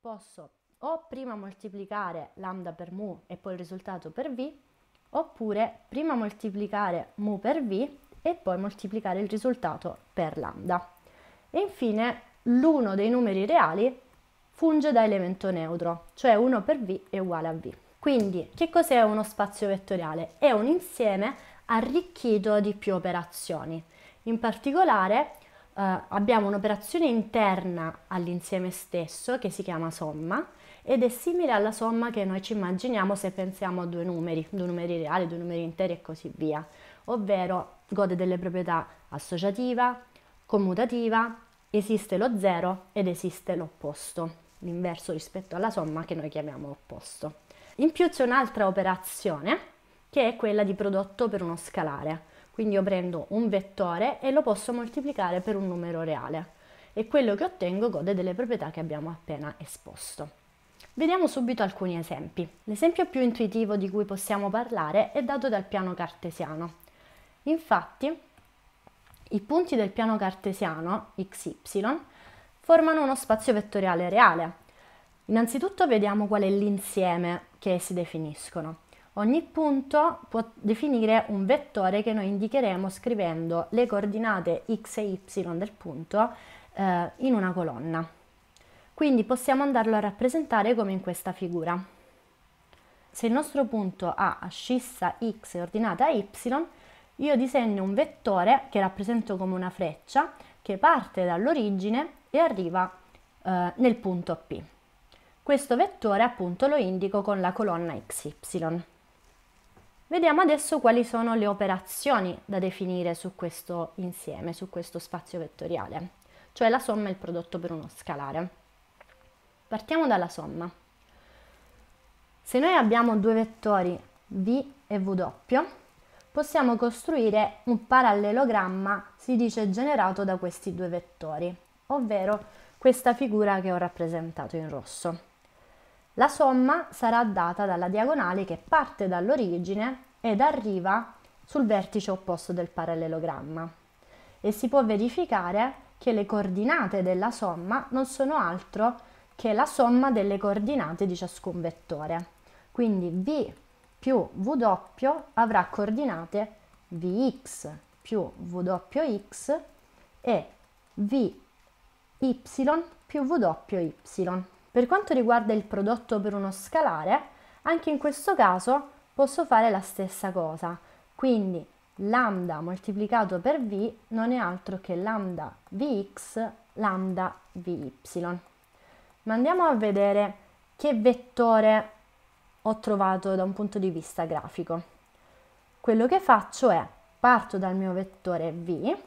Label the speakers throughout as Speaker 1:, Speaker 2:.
Speaker 1: posso o prima moltiplicare lambda per mu e poi il risultato per v, oppure prima moltiplicare mu per v e poi moltiplicare il risultato per lambda. E infine l'uno dei numeri reali funge da elemento neutro, cioè 1 per v è uguale a v. Quindi, che cos'è uno spazio vettoriale? È un insieme arricchito di più operazioni. In particolare, eh, abbiamo un'operazione interna all'insieme stesso che si chiama somma ed è simile alla somma che noi ci immaginiamo se pensiamo a due numeri, due numeri reali, due numeri interi e così via, ovvero gode delle proprietà associativa, commutativa, esiste lo zero ed esiste l'opposto, l'inverso rispetto alla somma che noi chiamiamo opposto. In più c'è un'altra operazione che è quella di prodotto per uno scalare. Quindi io prendo un vettore e lo posso moltiplicare per un numero reale e quello che ottengo gode delle proprietà che abbiamo appena esposto. Vediamo subito alcuni esempi. L'esempio più intuitivo di cui possiamo parlare è dato dal piano cartesiano. Infatti, i punti del piano cartesiano xy formano uno spazio vettoriale reale. Innanzitutto vediamo qual è l'insieme che si definiscono. Ogni punto può definire un vettore che noi indicheremo scrivendo le coordinate x e y del punto eh, in una colonna. Quindi possiamo andarlo a rappresentare come in questa figura. Se il nostro punto ha ascissa x e ordinata y, io disegno un vettore che rappresento come una freccia che parte dall'origine e arriva eh, nel punto P. Questo vettore appunto lo indico con la colonna XY. Vediamo adesso quali sono le operazioni da definire su questo insieme, su questo spazio vettoriale, cioè la somma e il prodotto per uno scalare. Partiamo dalla somma. Se noi abbiamo due vettori v e w, possiamo costruire un parallelogramma, si dice, generato da questi due vettori, ovvero questa figura che ho rappresentato in rosso. La somma sarà data dalla diagonale che parte dall'origine ed arriva sul vertice opposto del parallelogramma e si può verificare che le coordinate della somma non sono altro che la somma delle coordinate di ciascun vettore. Quindi V più W avrà coordinate Vx più Wx e Vy più Wy. Per quanto riguarda il prodotto per uno scalare, anche in questo caso posso fare la stessa cosa. Quindi lambda moltiplicato per v non è altro che lambda vx lambda vy. Ma andiamo a vedere che vettore ho trovato da un punto di vista grafico. Quello che faccio è parto dal mio vettore v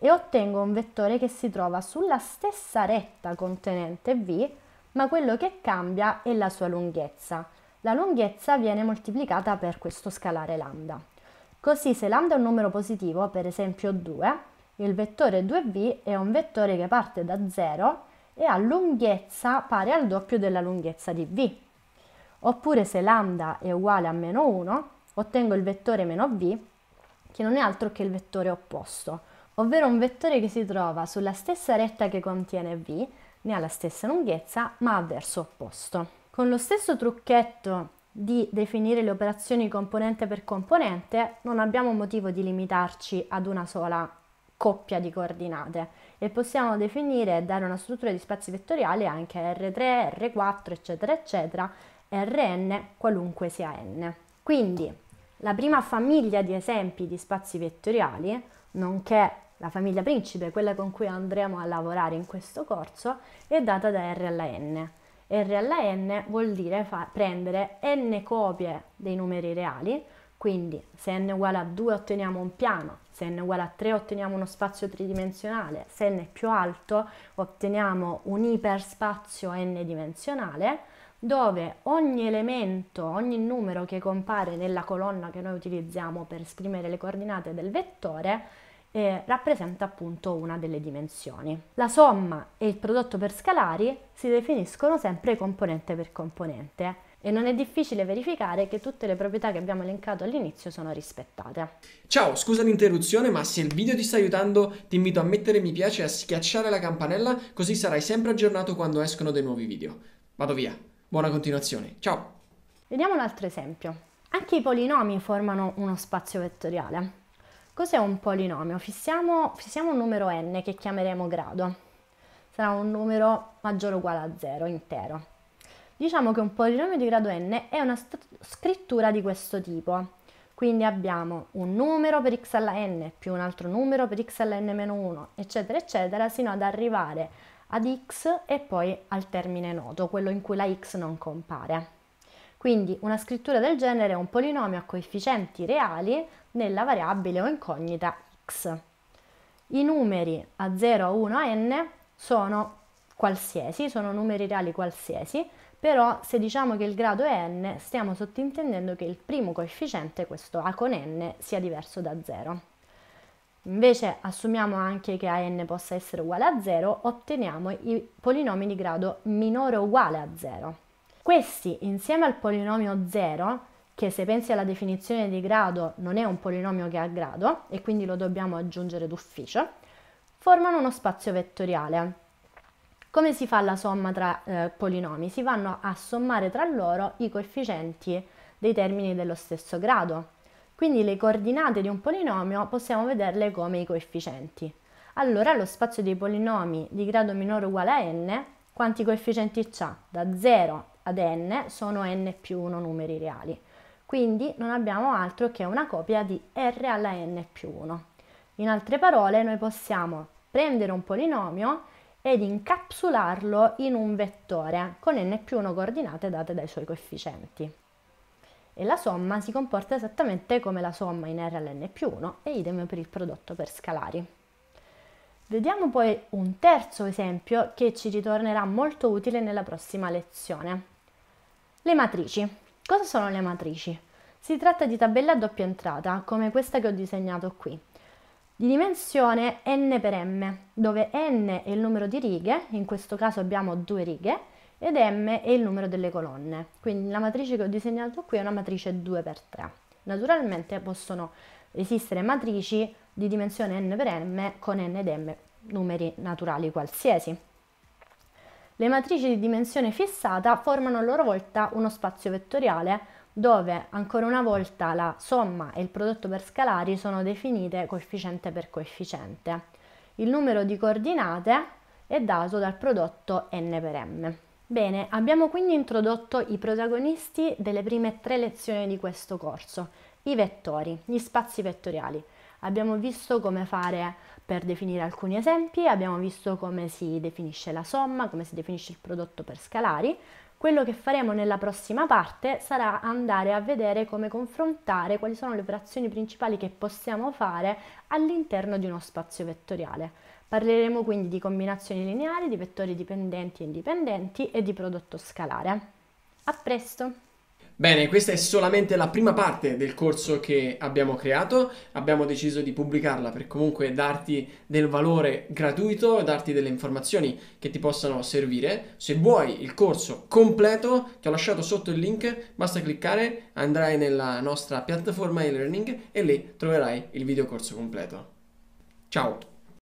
Speaker 1: e ottengo un vettore che si trova sulla stessa retta contenente v ma quello che cambia è la sua lunghezza. La lunghezza viene moltiplicata per questo scalare lambda. Così se lambda è un numero positivo, per esempio 2, il vettore 2 v è un vettore che parte da 0 e ha lunghezza pari al doppio della lunghezza di v. Oppure se lambda è uguale a meno 1, ottengo il vettore meno v, che non è altro che il vettore opposto, ovvero un vettore che si trova sulla stessa retta che contiene v, ne ha la stessa lunghezza ma a verso opposto. Con lo stesso trucchetto di definire le operazioni componente per componente non abbiamo motivo di limitarci ad una sola coppia di coordinate e possiamo definire e dare una struttura di spazi vettoriali anche R3, R4, eccetera, eccetera, Rn, qualunque sia n. Quindi la prima famiglia di esempi di spazi vettoriali, nonché la famiglia principe, quella con cui andremo a lavorare in questo corso, è data da R alla N. R alla N vuol dire prendere n copie dei numeri reali, quindi se n è uguale a 2 otteniamo un piano, se n è uguale a 3 otteniamo uno spazio tridimensionale, se n è più alto otteniamo un iperspazio n-dimensionale, dove ogni elemento, ogni numero che compare nella colonna che noi utilizziamo per esprimere le coordinate del vettore eh, rappresenta appunto una delle dimensioni. La somma e il prodotto per scalari si definiscono sempre componente per componente e non è difficile verificare che tutte le proprietà che abbiamo elencato all'inizio sono rispettate. Ciao, scusa l'interruzione, ma se il video ti sta aiutando, ti invito a mettere mi piace e a schiacciare la campanella, così sarai sempre aggiornato quando escono dei nuovi video. Vado via. Buona continuazione. Ciao. Vediamo un altro esempio. Anche i polinomi formano uno spazio vettoriale. Cos'è un polinomio? Fissiamo, fissiamo un numero n che chiameremo grado. Sarà un numero maggiore o uguale a 0 intero. Diciamo che un polinomio di grado n è una scrittura di questo tipo. Quindi abbiamo un numero per x alla n più un altro numero per x alla n meno 1, eccetera, eccetera, sino ad arrivare ad x e poi al termine noto, quello in cui la x non compare. Quindi una scrittura del genere è un polinomio a coefficienti reali nella variabile o incognita x. I numeri a 0 a 1 a n sono qualsiasi, sono numeri reali qualsiasi, però se diciamo che il grado è n stiamo sottintendendo che il primo coefficiente, questo a con n, sia diverso da 0. Invece assumiamo anche che a n possa essere uguale a 0, otteniamo i polinomi di grado minore o uguale a 0. Questi, insieme al polinomio 0, che se pensi alla definizione di grado non è un polinomio che ha grado e quindi lo dobbiamo aggiungere d'ufficio, formano uno spazio vettoriale. Come si fa la somma tra eh, polinomi? Si vanno a sommare tra loro i coefficienti dei termini dello stesso grado. Quindi le coordinate di un polinomio possiamo vederle come i coefficienti. Allora lo spazio dei polinomi di grado minore uguale a n, quanti coefficienti ha? Da 0 ad n sono n più 1 numeri reali. Quindi non abbiamo altro che una copia di r alla n più 1. In altre parole, noi possiamo prendere un polinomio ed incapsularlo in un vettore con n più 1 coordinate date dai suoi coefficienti. E la somma si comporta esattamente come la somma in R alla n più 1 e idem per il prodotto per scalari. Vediamo poi un terzo esempio che ci ritornerà molto utile nella prossima lezione. Le matrici. Cosa sono le matrici? Si tratta di tabelle a doppia entrata, come questa che ho disegnato qui, di dimensione n per m, dove n è il numero di righe, in questo caso abbiamo due righe, ed m è il numero delle colonne. Quindi la matrice che ho disegnato qui è una matrice 2x3. Naturalmente possono esistere matrici di dimensione n per m con n ed m numeri naturali qualsiasi. Le matrici di dimensione fissata formano a loro volta uno spazio vettoriale dove ancora una volta la somma e il prodotto per scalari sono definite coefficiente per coefficiente. Il numero di coordinate è dato dal prodotto n per m. Bene, abbiamo quindi introdotto i protagonisti delle prime tre lezioni di questo corso, i vettori, gli spazi vettoriali. Abbiamo visto come fare per definire alcuni esempi, abbiamo visto come si definisce la somma, come si definisce il prodotto per scalari. Quello che faremo nella prossima parte sarà andare a vedere come confrontare quali sono le operazioni principali che possiamo fare all'interno di uno spazio vettoriale. Parleremo quindi di combinazioni lineari, di vettori dipendenti e indipendenti e di prodotto scalare. A presto! Bene, questa è solamente la prima parte del corso che abbiamo creato, abbiamo deciso di pubblicarla per comunque darti del valore gratuito, darti delle informazioni che ti possano servire. Se vuoi il corso completo, ti ho lasciato sotto il link, basta cliccare, andrai nella nostra piattaforma e-learning e lì troverai il video corso completo. Ciao!